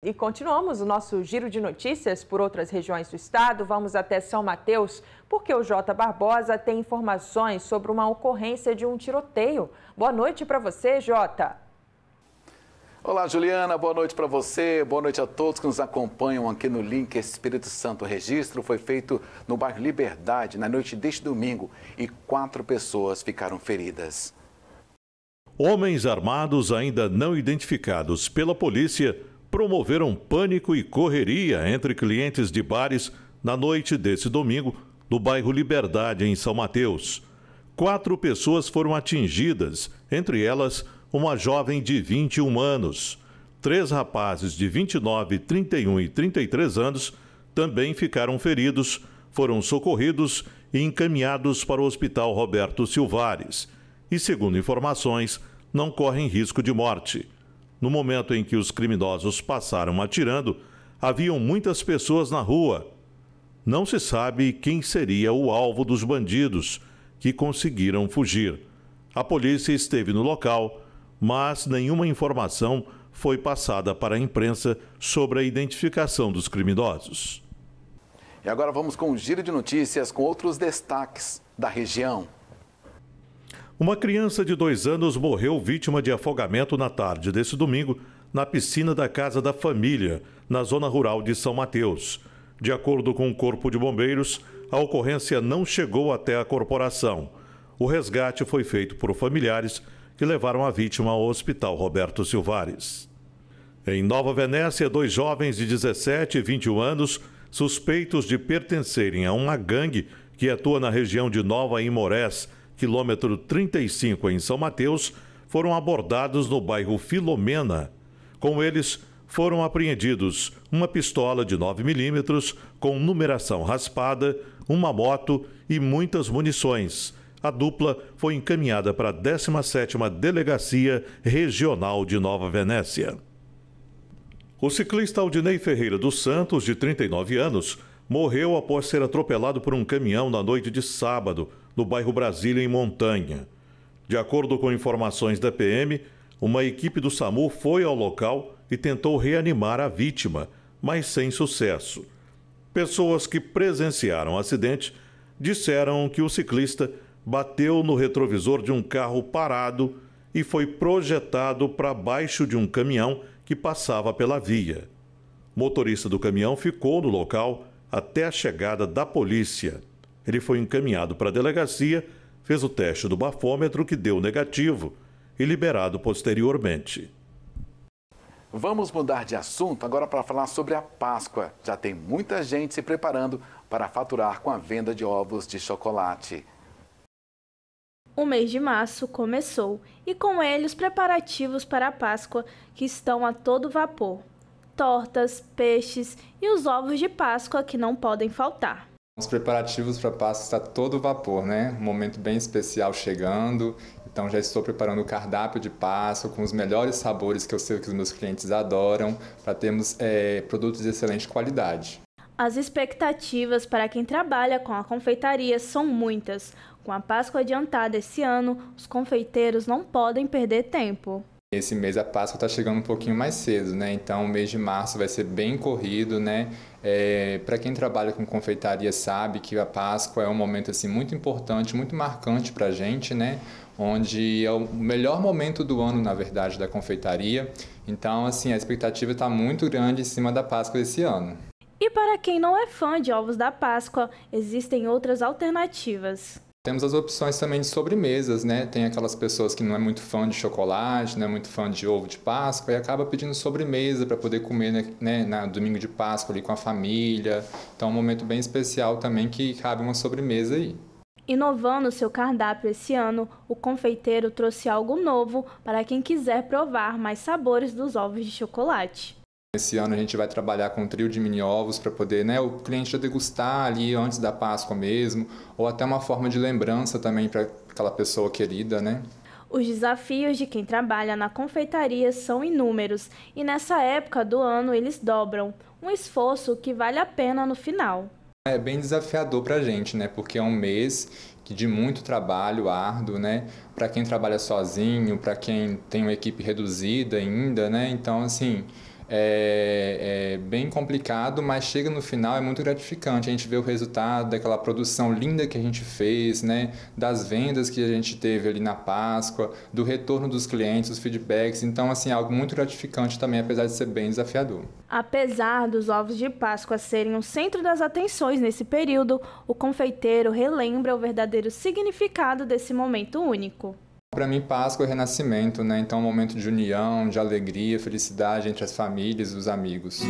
E continuamos o nosso giro de notícias por outras regiões do estado. Vamos até São Mateus, porque o J Barbosa tem informações sobre uma ocorrência de um tiroteio. Boa noite para você, Jota. Olá, Juliana. Boa noite para você. Boa noite a todos que nos acompanham aqui no link Espírito Santo. registro foi feito no bairro Liberdade na noite deste domingo e quatro pessoas ficaram feridas. Homens armados ainda não identificados pela polícia promoveram pânico e correria entre clientes de bares na noite desse domingo no bairro Liberdade, em São Mateus. Quatro pessoas foram atingidas, entre elas uma jovem de 21 anos. Três rapazes de 29, 31 e 33 anos também ficaram feridos, foram socorridos e encaminhados para o Hospital Roberto Silvares. E, segundo informações, não correm risco de morte. No momento em que os criminosos passaram atirando, haviam muitas pessoas na rua. Não se sabe quem seria o alvo dos bandidos que conseguiram fugir. A polícia esteve no local, mas nenhuma informação foi passada para a imprensa sobre a identificação dos criminosos. E agora vamos com um giro de notícias com outros destaques da região. Uma criança de dois anos morreu vítima de afogamento na tarde desse domingo na piscina da Casa da Família, na zona rural de São Mateus. De acordo com o Corpo de Bombeiros, a ocorrência não chegou até a corporação. O resgate foi feito por familiares que levaram a vítima ao Hospital Roberto Silvares. Em Nova Venécia, dois jovens de 17 e 21 anos, suspeitos de pertencerem a uma gangue que atua na região de Nova Imorés, quilômetro 35 em São Mateus, foram abordados no bairro Filomena. Com eles foram apreendidos uma pistola de 9 milímetros com numeração raspada, uma moto e muitas munições. A dupla foi encaminhada para a 17ª Delegacia Regional de Nova Venécia. O ciclista Aldinei Ferreira dos Santos, de 39 anos, morreu após ser atropelado por um caminhão na noite de sábado, no bairro Brasília, em Montanha. De acordo com informações da PM, uma equipe do SAMU foi ao local e tentou reanimar a vítima, mas sem sucesso. Pessoas que presenciaram o acidente disseram que o ciclista bateu no retrovisor de um carro parado e foi projetado para baixo de um caminhão que passava pela via. O motorista do caminhão ficou no local até a chegada da polícia. Ele foi encaminhado para a delegacia, fez o teste do bafômetro que deu negativo e liberado posteriormente. Vamos mudar de assunto agora para falar sobre a Páscoa. Já tem muita gente se preparando para faturar com a venda de ovos de chocolate. O mês de março começou e com ele os preparativos para a Páscoa que estão a todo vapor tortas, peixes e os ovos de Páscoa que não podem faltar. Os preparativos para Páscoa está todo vapor, né? Um momento bem especial chegando. Então já estou preparando o cardápio de Páscoa com os melhores sabores que eu sei que os meus clientes adoram, para termos é, produtos de excelente qualidade. As expectativas para quem trabalha com a confeitaria são muitas. Com a Páscoa adiantada esse ano, os confeiteiros não podem perder tempo. Esse mês a Páscoa está chegando um pouquinho mais cedo, né? Então o mês de março vai ser bem corrido, né? É, para quem trabalha com confeitaria sabe que a Páscoa é um momento assim muito importante, muito marcante para a gente, né? Onde é o melhor momento do ano, na verdade, da confeitaria. Então, assim, a expectativa está muito grande em cima da Páscoa desse ano. E para quem não é fã de ovos da Páscoa, existem outras alternativas. Temos as opções também de sobremesas, né? Tem aquelas pessoas que não é muito fã de chocolate, não é muito fã de ovo de Páscoa e acaba pedindo sobremesa para poder comer né, né, na domingo de Páscoa ali com a família. Então, é um momento bem especial também que cabe uma sobremesa aí. Inovando seu cardápio esse ano, o confeiteiro trouxe algo novo para quem quiser provar mais sabores dos ovos de chocolate. Esse ano a gente vai trabalhar com um trio de mini-ovos para poder né, o cliente já degustar ali antes da Páscoa mesmo, ou até uma forma de lembrança também para aquela pessoa querida, né? Os desafios de quem trabalha na confeitaria são inúmeros e nessa época do ano eles dobram, um esforço que vale a pena no final. É bem desafiador para a gente, né? Porque é um mês de muito trabalho árduo, né? Para quem trabalha sozinho, para quem tem uma equipe reduzida ainda, né? Então, assim, é, é bem complicado, mas chega no final, é muito gratificante. A gente vê o resultado daquela produção linda que a gente fez, né? das vendas que a gente teve ali na Páscoa, do retorno dos clientes, os feedbacks. Então, assim, é algo muito gratificante também, apesar de ser bem desafiador. Apesar dos ovos de Páscoa serem o centro das atenções nesse período, o confeiteiro relembra o verdadeiro significado desse momento único. Para mim, Páscoa é renascimento, né? Então, é um momento de união, de alegria, felicidade entre as famílias, os amigos.